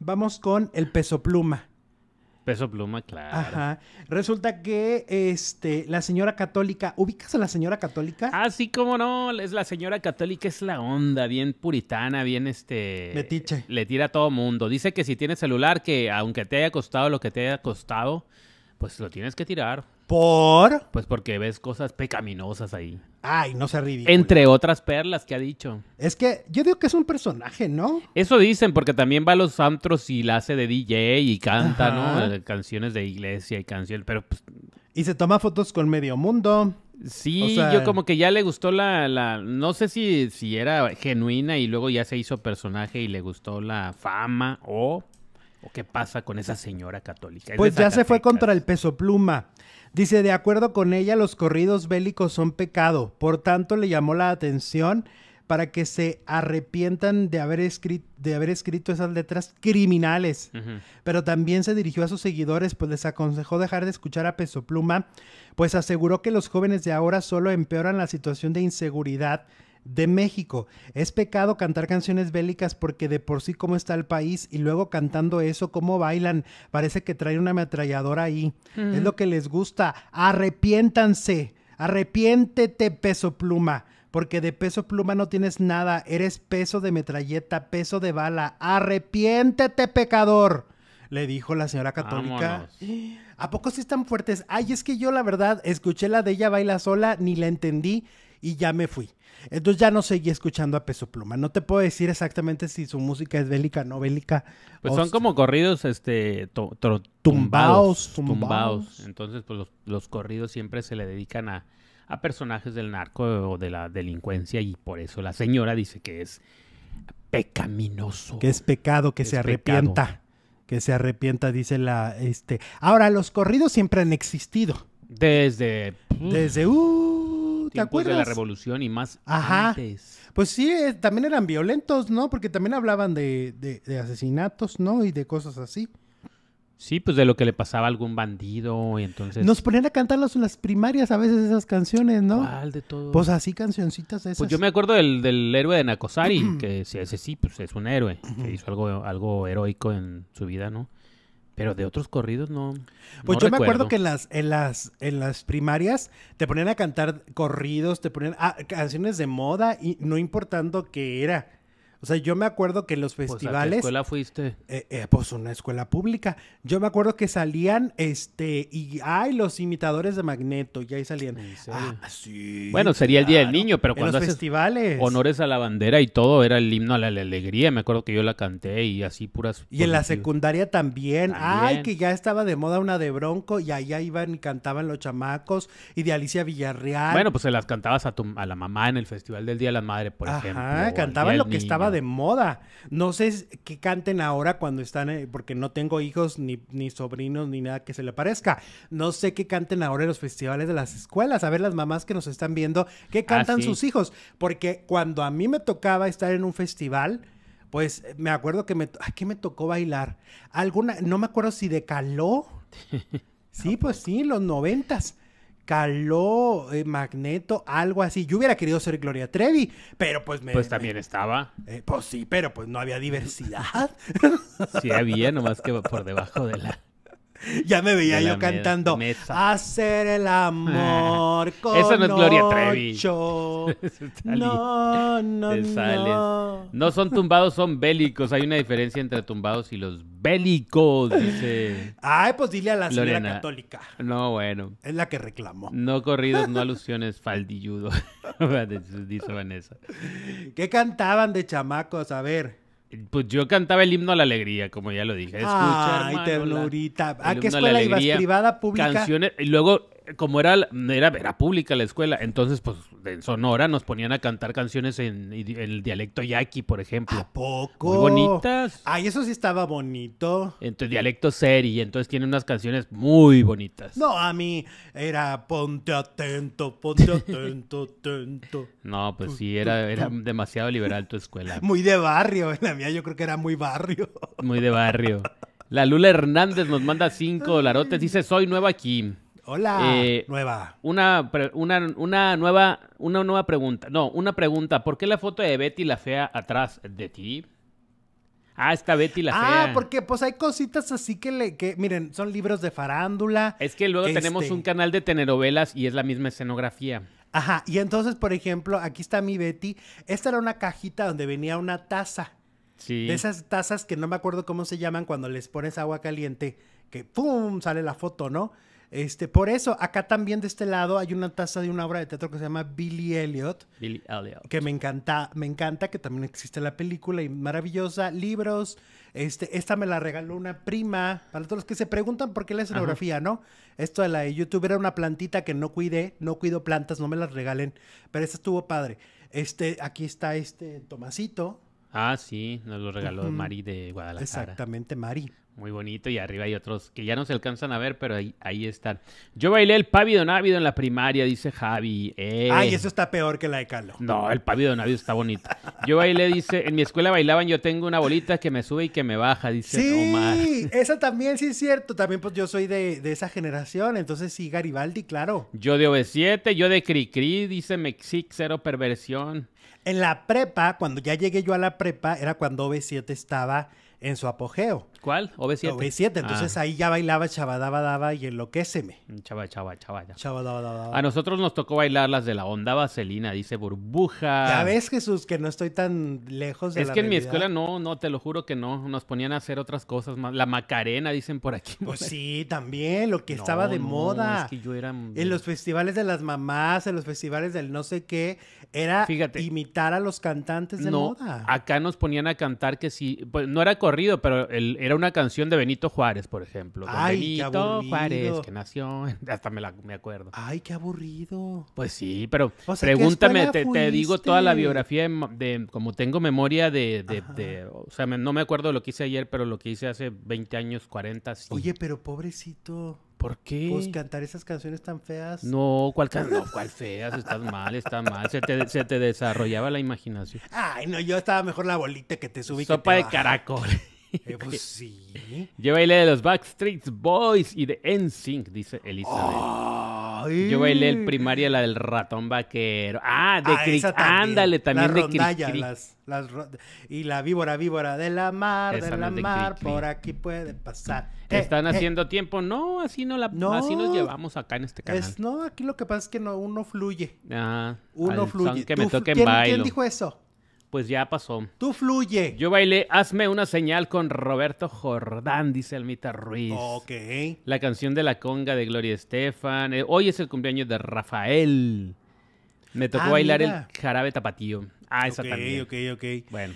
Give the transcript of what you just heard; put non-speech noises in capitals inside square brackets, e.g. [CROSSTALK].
Vamos con el peso pluma. Peso pluma, claro. Resulta que este, la señora católica, ¿ubicas a la señora católica? Ah, sí, no. Es la señora católica, es la onda, bien puritana, bien este. Metiche. Le tira a todo mundo. Dice que si tienes celular, que aunque te haya costado lo que te haya costado, pues lo tienes que tirar. ¿Por? Pues porque ves cosas pecaminosas ahí. Ay, no se ríe Entre otras perlas que ha dicho. Es que yo digo que es un personaje, ¿no? Eso dicen, porque también va a los antros y la hace de DJ y canta, ¿no? Eh, canciones de iglesia y canciones, pero pues, Y se toma fotos con medio mundo. Sí, yo como que ya le gustó la, no sé si, si era genuina y luego ya se hizo personaje y le gustó la fama o qué pasa con esa señora católica? Pues ya se fue contra el peso pluma. Dice, de acuerdo con ella, los corridos bélicos son pecado. Por tanto, le llamó la atención para que se arrepientan de haber, escrito, de haber escrito esas letras criminales. Pero también se dirigió a sus seguidores, pues les aconsejó dejar de escuchar a Peso Pluma, pues aseguró que los jóvenes de ahora solo empeoran la situación de inseguridad de México. Es pecado cantar canciones bélicas porque de por sí cómo está el país y luego cantando eso, cómo bailan. Parece que traen una ametralladora ahí. Es lo que les gusta. Arrepiéntanse. Arrepiéntete, peso pluma. Porque de peso pluma no tienes nada. Eres peso de metralleta, peso de bala. Arrepiéntete, pecador. Le dijo la señora católica. ¿A poco sí están fuertes? Ay, es que yo la verdad escuché la de ella baila sola, ni la entendí y ya me fui. Entonces ya no seguí escuchando a Peso Pluma. No te puedo decir exactamente si su música es bélica o no bélica. Pues son como corridos este tumbados Entonces pues los, corridos siempre se le dedican a, personajes del narco o de la delincuencia y por eso la señora dice que es pecaminoso. Que es pecado, que, se arrepienta. Que se arrepienta, dice la. Este. Ahora, los corridos siempre han existido. Desde. Desde. Uh, ¿te de la revolución y más Ajá. Pues sí, eh, también eran violentos, ¿no? Porque también hablaban de, asesinatos, ¿no? Y de cosas así. Sí, pues de lo que le pasaba a algún bandido y entonces... Nos ponían a cantar en las primarias a veces esas canciones, ¿no? de todo? Pues así cancioncitas esas. Pues yo me acuerdo del, del héroe de Nakosari, [CLEARS THROAT] que ese sí, pues es un héroe, que hizo algo, algo heroico en su vida, ¿no? Pero de otros corridos no. Pues yo me acuerdo que en las, en las, en las primarias te ponían a cantar corridos, te ponían ah, canciones de moda y no importando qué era. O sea, yo me acuerdo que los festivales. Pues, ¿A qué escuela fuiste? Eh, eh, pues una escuela pública. Yo me acuerdo que salían, este, y ay, los imitadores de Magneto, y ahí salían. Ah, sí. Bueno, sería el Día del Niño, pero cuando los festivales. honores a la bandera y todo, era el himno a la, alegría. Me acuerdo que yo la canté y así puras. Y en la secundaria también. Ay, que ya estaba de moda una de Bronco y allá iban y cantaban los chamacos y de Alicia Villarreal. Bueno, pues se las cantabas a, tu, a la mamá en el Festival del Día de la Madre, por Ajá, ejemplo. Cantaban lo que estaba de moda. No sé qué canten ahora cuando están, eh, porque no tengo hijos ni, ni sobrinos ni nada que se le parezca. No sé qué canten ahora en los festivales de las escuelas. A ver las mamás que nos están viendo, qué ah, cantan sus hijos. Porque cuando a mí me tocaba estar en un festival, pues eh, me acuerdo que me, ¿a qué me tocó bailar? Alguna, no me acuerdo si de caló. [LAUGHS] Sí, pues sí, los noventas. Caló, eh, Magneto, algo así. Yo hubiera querido ser Gloria Trevi, pero pues me. Pues también estaba. Eh, pues sí, pero pues no había diversidad. Sí había, nomás que por debajo de la. [LAUGHS] ya me veía yo cantando hacer el amor con [LAUGHS] Eso no es Gloria Trevi. [LAUGHS] no, no, no. No son tumbados, son bélicos. Hay una diferencia entre tumbados y los bélicos, dice. Ay, pues dile a la señora católica. No, bueno. Es la que reclamó. No corridos, no alusiones, faldilludo. dice Vanessa. ¿Qué cantaban de chamacos? A ver. Pues yo cantaba el himno a la alegría, como ya lo dije. Escucha, Ay, ¿A qué escuela ibas? ¿Privada, pública? Canciones. Y luego como era, era, era, pública la escuela, entonces, pues, en Sonora nos ponían a cantar canciones en, el dialecto yaqui, por ejemplo. ¿A poco? Muy bonitas. Ay, eso sí estaba bonito. En tu dialecto seri, entonces tiene unas canciones muy bonitas. No, a mí era ponte atento, ponte atento, [LAUGHS] atento. No, pues sí, era, era demasiado liberal tu escuela. muy de barrio, la mía yo creo que era muy barrio. muy de barrio. La Lula Hernández nos manda cinco dolarotes, [LAUGHS] dice, soy nueva aquí. Hola, eh, nueva. Una, una, una, nueva. Una nueva pregunta. No, una pregunta. ¿Por qué la foto de Betty la fea atrás de ti? Ah, está Betty la ah, fea. Ah, porque pues hay cositas así que le, que, miren, son libros de farándula. Es que luego este tenemos un canal de telenovelas y es la misma escenografía. Ajá, y entonces, por ejemplo, aquí está mi Betty. Esta era una cajita donde venía una taza. Sí. De esas tazas que no me acuerdo cómo se llaman cuando les pones agua caliente, que ¡pum! sale la foto, ¿no? Este, por eso, acá también de este lado hay una taza de una obra de teatro que se llama Billy Elliot. Billy Que me encanta, me encanta que también existe la película y maravillosa. Libros, este, esta me la regaló una prima. Para todos los que se preguntan por qué la escenografía, ¿no? Esto de la de YouTube era una plantita que no cuidé, no cuido plantas, no me las regalen. Pero esta estuvo padre. Este, aquí está este Tomasito. Ah, sí, nos lo regaló Mari de Guadalajara. Exactamente, Mari. Muy bonito y arriba hay otros que ya no se alcanzan a ver, pero ahí, ahí están. Yo bailé el pavido návido en la primaria, dice Javi. Eh. Ay, eso está peor que la de Carlos. No, el pavido návido está bonito. Yo bailé, dice, en mi escuela bailaban, yo tengo una bolita que me sube y que me baja, dice sí, esa también sí es cierto. También pues yo soy de, de esa generación, entonces sí, Garibaldi, claro. Yo de OV7, yo de Cricri, dice Mexic, cero perversión. En la prepa, cuando ya llegué yo a la prepa, era cuando OV7 estaba en su apogeo cuál ob 7 ob OV7, entonces ah. ahí ya bailaba Chabadaba Daba y Enloquéceme. Mm, chava, chava, chava. Ya. daba, Daba. A nosotros nos tocó bailar las de la onda vaselina, dice burbuja. Ya ves, Jesús, que no estoy tan lejos de es la Es que en mi escuela no, no, te lo juro que no. Nos ponían a hacer otras cosas más. La Macarena, dicen por aquí. Pues [LAUGHS] sí, también, lo que estaba de no, moda. Es que yo era... En los festivales de las mamás, en los festivales del no sé qué, era imitar a los cantantes de no, moda. Acá nos ponían a cantar que si... pues no era corrido, pero el, era una canción de Benito Juárez, por ejemplo. Ay, Benito Juárez, que nació, [LAUGHS] hasta me, la, me acuerdo. Ay, qué aburrido. Pues sí, pero pregúntame, te, digo toda la biografía de, como tengo memoria de, de, o sea, no me acuerdo lo que hice ayer, pero lo que hice hace 20 años, 40. Sí. Oye, pero pobrecito. ¿Por qué? Pues cantar esas canciones tan feas. No, cuál, no, cuál feas, estás mal, estás mal. Se te, desarrollaba la imaginación. Ay, no, yo estaba mejor la bolita que te subí. Sopa de caracol. [LAUGHS] Eh, pues Yo bailé de los Backstreet Boys y de NSYNC, dice Elizabeth. Yo bailé el primaria, la del ratón vaquero. Ah, de ah, Ándale, también de Y la víbora, víbora de la mar, de la mar, por aquí puede pasar. Eh, Están eh. haciendo tiempo. No, así no la así nos llevamos acá en este canal. no, aquí lo que pasa es que no, uno fluye. Ah, uno fluye. ¿Quién dijo eso? pues ya pasó. Tú fluye. Yo bailé Hazme una señal con Roberto Jordán, dice Almita Ruiz. Ok. La canción de la conga de Gloria Estefan. Eh, hoy es el cumpleaños de Rafael. Me tocó ah, bailar el jarabe tapatío. Ah, esa okay, Ok, ok, Bueno.